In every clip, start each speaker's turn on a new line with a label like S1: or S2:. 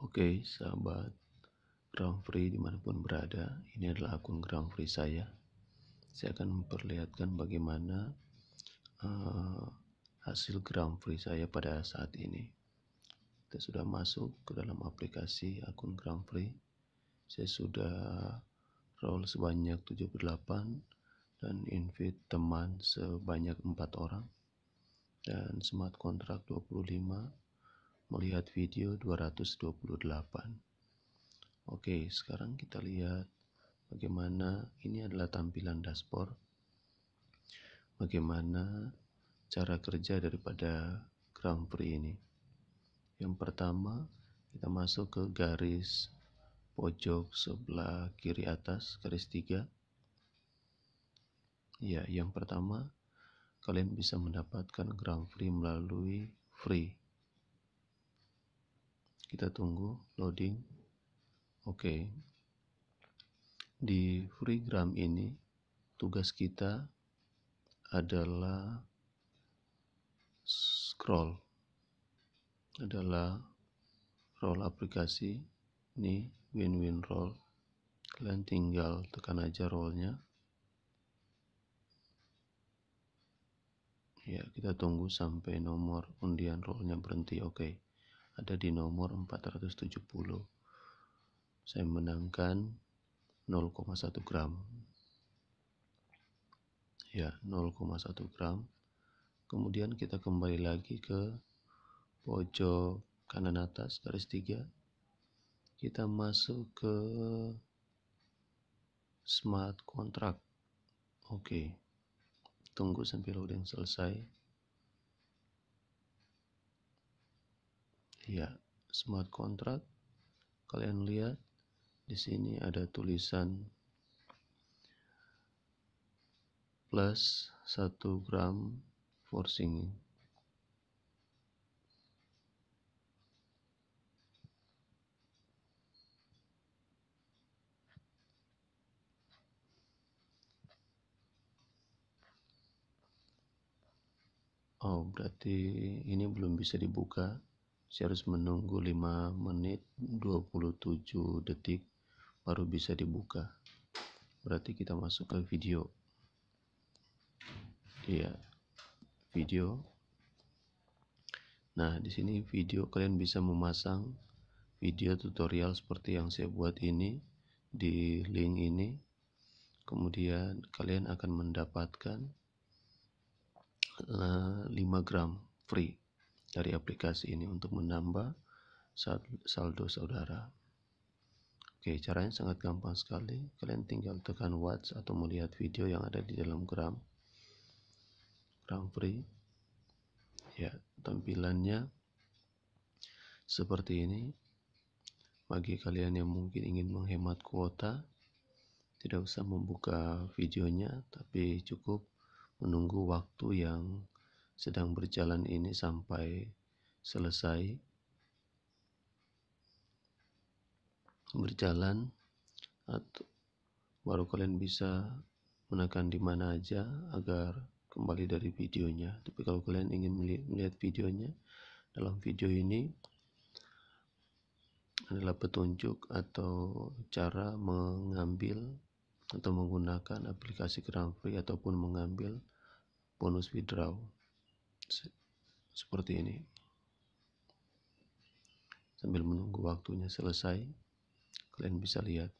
S1: Oke, sahabat Ground Free dimanapun berada, ini adalah akun Ground Free saya. Saya akan memperlihatkan bagaimana uh, hasil Ground Free saya pada saat ini. Kita sudah masuk ke dalam aplikasi akun Ground Free. Saya sudah roll sebanyak 78 dan invite teman sebanyak 4 orang dan smart contract 25 melihat video 228. Oke, sekarang kita lihat bagaimana ini adalah tampilan dashboard. Bagaimana cara kerja daripada Grand Prix ini. Yang pertama, kita masuk ke garis pojok sebelah kiri atas, garis 3. Ya, yang pertama, kalian bisa mendapatkan Grand Prix melalui free kita tunggu loading oke okay. di freegram ini tugas kita adalah scroll adalah roll aplikasi ini win-win roll kalian tinggal tekan aja rollnya ya kita tunggu sampai nomor undian rollnya berhenti oke okay ada di nomor 470. Saya menangkan 0,1 gram. Ya, 0,1 gram. Kemudian kita kembali lagi ke pojok kanan atas garis 3. Kita masuk ke smart contract. Oke. Tunggu sampai loading selesai. ya smart contract kalian lihat di sini ada tulisan plus 1 gram forcing Oh, berarti ini belum bisa dibuka saya harus menunggu 5 menit 27 detik baru bisa dibuka berarti kita masuk ke video iya video nah di sini video kalian bisa memasang video tutorial seperti yang saya buat ini di link ini kemudian kalian akan mendapatkan 5 eh, gram free dari aplikasi ini untuk menambah saldo saudara. Oke, caranya sangat gampang sekali. Kalian tinggal tekan watch atau melihat video yang ada di dalam Gram. Gram Free. Ya, tampilannya seperti ini. Bagi kalian yang mungkin ingin menghemat kuota, tidak usah membuka videonya, tapi cukup menunggu waktu yang sedang berjalan ini sampai selesai berjalan atau baru kalian bisa menekan di mana aja agar kembali dari videonya tapi kalau kalian ingin melihat videonya dalam video ini adalah petunjuk atau cara mengambil atau menggunakan aplikasi Grand Prix ataupun mengambil bonus withdraw seperti ini. Sambil menunggu waktunya selesai, kalian bisa lihat.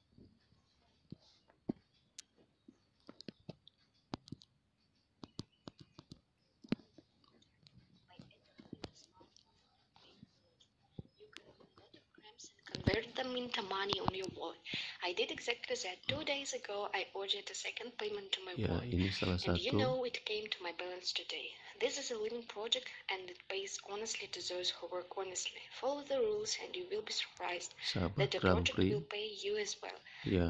S1: money on your wall. I did exactly that. Two days ago, I ordered a second payment to my ya, wallet. ini salah satu. And you know, it came to my balance today. This is a living project and it pays honestly to those who work honestly. Follow the rules and you will be surprised Sahabat that the project will pay you as well.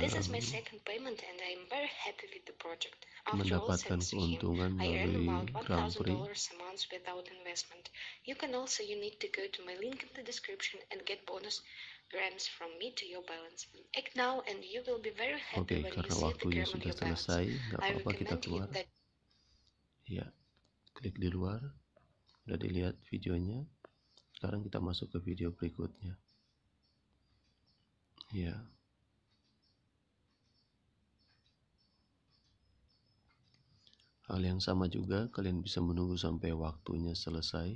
S1: this is um, my second payment and I am very happy with the project.
S2: After all, thanks
S1: to him, I earn about $1,000 a month without investment. You can also, you need to go to my link in the description and get bonus Oke, okay, karena waktunya sudah selesai, nggak apa-apa kita keluar. Ya, klik di luar. Sudah dilihat videonya. Sekarang kita masuk ke video berikutnya. Ya. Hal yang sama juga, kalian bisa menunggu sampai waktunya selesai.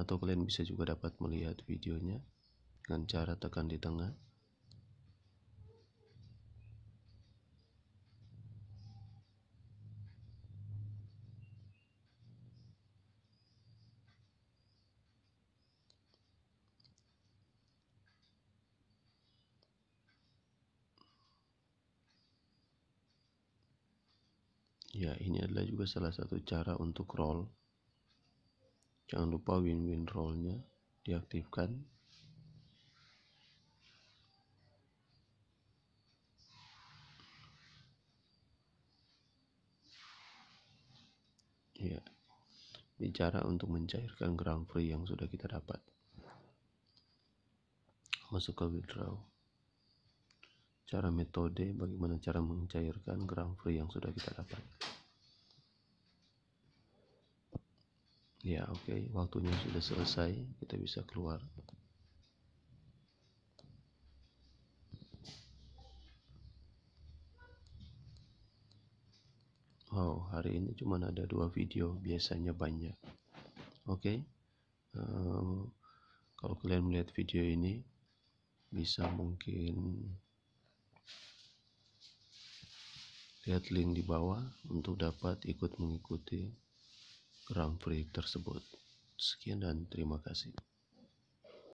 S1: Atau kalian bisa juga dapat melihat videonya dengan cara tekan di tengah ya ini adalah juga salah satu cara untuk roll jangan lupa win-win rollnya diaktifkan ya bicara untuk mencairkan ground free yang sudah kita dapat masuk ke withdraw cara metode bagaimana cara mencairkan ground free yang sudah kita dapat ya oke okay. waktunya sudah selesai kita bisa keluar Wow, hari ini cuma ada dua video, biasanya banyak. Oke, okay? uh, eh, kalau kalian melihat video ini, bisa mungkin lihat link di bawah untuk dapat ikut mengikuti Grand Prix tersebut. Sekian dan terima kasih.